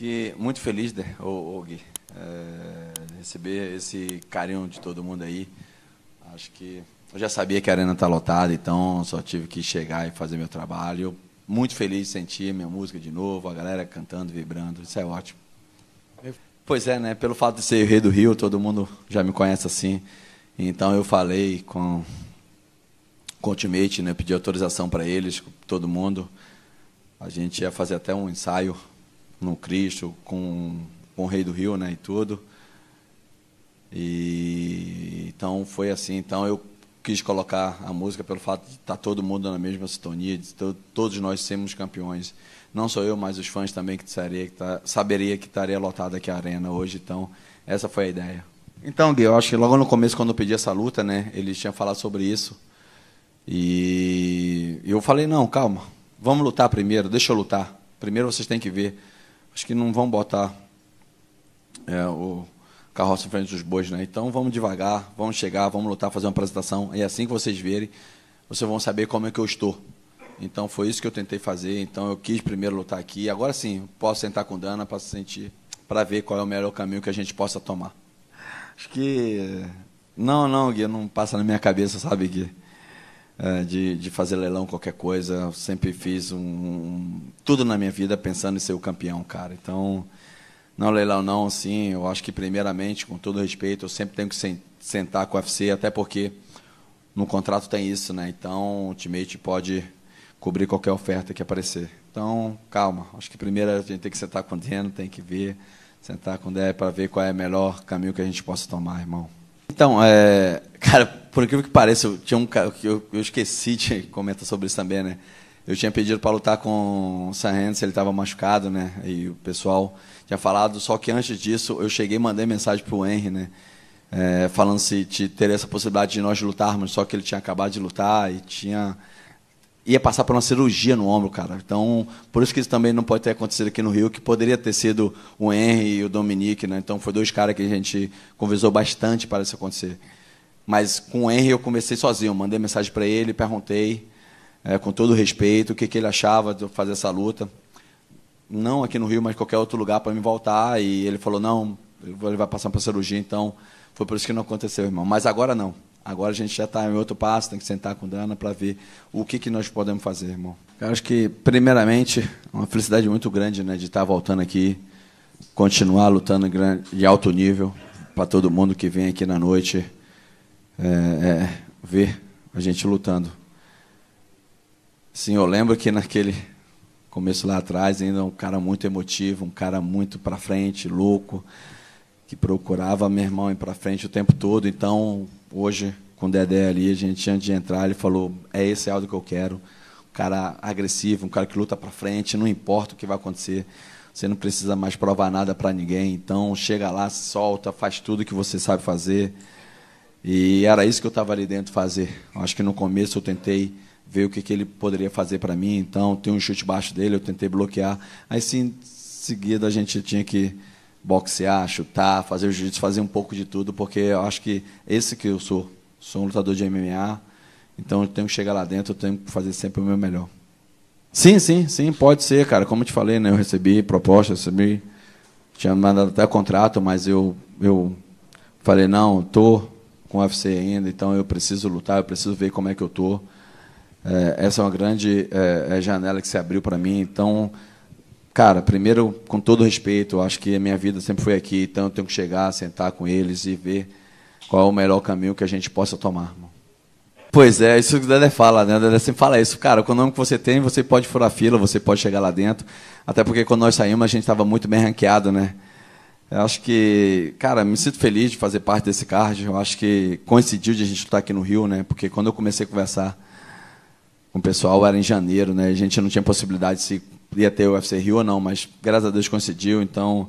Fiquei muito feliz, né, Og, é, eh, receber esse carinho de todo mundo aí. Acho que eu já sabia que a arena está lotada, então só tive que chegar e fazer meu trabalho. Muito feliz de sentir minha música de novo, a galera cantando, vibrando, isso é ótimo. Pois é, né? Pelo fato de ser o rei do Rio, todo mundo já me conhece assim. Então eu falei com, com o teammate, né? Pedi autorização para eles, todo mundo. A gente ia fazer até um ensaio no Cristo, com, com o Rei do Rio, né, e tudo. E então foi assim, então eu quis colocar a música pelo fato de estar tá todo mundo na mesma sintonia, de to, todos nós sermos campeões. Não só eu, mas os fãs também que, saberia que tá, saberia que estaria lotada aqui a arena hoje, então essa foi a ideia. Então, Gui, eu acho que logo no começo, quando eu pedi essa luta, né, eles tinham falado sobre isso. E eu falei, não, calma, vamos lutar primeiro, deixa eu lutar. Primeiro vocês têm que ver acho que não vão botar é, o carroça em frente dos bois, né? Então vamos devagar, vamos chegar, vamos lutar, fazer uma apresentação. E é assim que vocês verem, vocês vão saber como é que eu estou. Então foi isso que eu tentei fazer. Então eu quis primeiro lutar aqui. Agora sim, posso sentar com Dana para sentir, para ver qual é o melhor caminho que a gente possa tomar. Acho que não, não, Gui, não passa na minha cabeça, sabe, Gui? É, de, de fazer leilão, qualquer coisa. Eu sempre fiz um, um, tudo na minha vida pensando em ser o campeão, cara. Então, não é leilão não, sim. Eu acho que, primeiramente, com todo respeito, eu sempre tenho que sen sentar com o UFC, até porque no contrato tem isso, né? Então, o Ultimate pode cobrir qualquer oferta que aparecer. Então, calma. Acho que primeiro a gente tem que sentar com o Deno, tem que ver, sentar com o Dé para ver qual é o melhor caminho que a gente possa tomar, irmão. Então, é, cara, por aquilo que pareça, eu tinha um que eu, eu, esqueci de comentar sobre isso também, né? Eu tinha pedido para lutar com o Sam ele estava machucado, né? E o pessoal tinha falado, só que antes disso eu cheguei e mandei mensagem para o Henry, né? É, falando se teria essa possibilidade de nós lutarmos, só que ele tinha acabado de lutar e tinha ia passar por uma cirurgia no ombro, cara. Então, por isso que isso também não pode ter acontecido aqui no Rio, que poderia ter sido o Henry e o Dominique, né? Então, foi dois caras que a gente conversou bastante para isso acontecer. Mas com o Henry eu conversei sozinho, mandei mensagem para ele, perguntei, é, com todo respeito, o que, que ele achava de fazer essa luta. Não aqui no Rio, mas qualquer outro lugar para me voltar. E ele falou: não, ele vai passar por cirurgia, então foi por isso que não aconteceu, irmão. Mas agora não. Agora a gente já está em outro passo, tem que sentar com o Dana para ver o que, que nós podemos fazer, irmão. Eu acho que, primeiramente, é uma felicidade muito grande né, de estar tá voltando aqui, continuar lutando de alto nível para todo mundo que vem aqui na noite é, é, ver a gente lutando. Sim, eu lembro que naquele começo lá atrás, ainda um cara muito emotivo, um cara muito para frente, louco, que procurava meu irmão ir para frente o tempo todo, então hoje com o Dedé ali, a gente antes de entrar, ele falou: é esse é áudio que eu quero. Um cara agressivo, um cara que luta para frente, não importa o que vai acontecer. Você não precisa mais provar nada para ninguém. Então chega lá, solta, faz tudo que você sabe fazer. E era isso que eu estava ali dentro fazer. Acho que no começo eu tentei ver o que, que ele poderia fazer para mim. Então tem um chute baixo dele, eu tentei bloquear. Aí sim, em seguida a gente tinha que boxear, chutar, fazer jiu-jitsu, fazer um pouco de tudo, porque eu acho que esse que eu sou, sou um lutador de MMA, então eu tenho que chegar lá dentro, eu tenho que fazer sempre o meu melhor. Sim, sim, sim, pode ser, cara. Como eu te falei, né, eu recebi proposta, recebi tinha mandado até contrato, mas eu eu falei não, tô com o UFC ainda, então eu preciso lutar, eu preciso ver como é que eu tô. É, essa é uma grande é, é janela que se abriu para mim, então cara, primeiro, com todo respeito, acho que a minha vida sempre foi aqui, então eu tenho que chegar, sentar com eles e ver qual é o melhor caminho que a gente possa tomar, irmão. Pois é, isso que o Dedé fala, né? O Dedé sempre fala isso. Cara, com o nome que você tem, você pode furar fila, você pode chegar lá dentro. Até porque quando nós saímos, a gente estava muito bem ranqueado, né? Eu acho que, cara, me sinto feliz de fazer parte desse card. Eu acho que coincidiu de a gente estar aqui no Rio, né? Porque quando eu comecei a conversar com o pessoal, era em janeiro, né? A gente não tinha possibilidade de se ia ter o UFC Rio ou não, mas graças a Deus concediu, então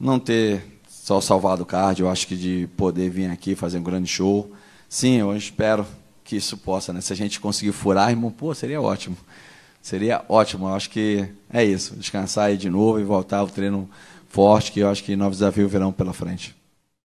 não ter só salvado o card, eu acho que de poder vir aqui fazer um grande show. Sim, eu espero que isso possa, né? Se a gente conseguir furar, irmão, pô, seria ótimo. Seria ótimo, eu acho que é isso, descansar aí de novo e voltar ao treino forte, que eu acho que novos desafios virão pela frente.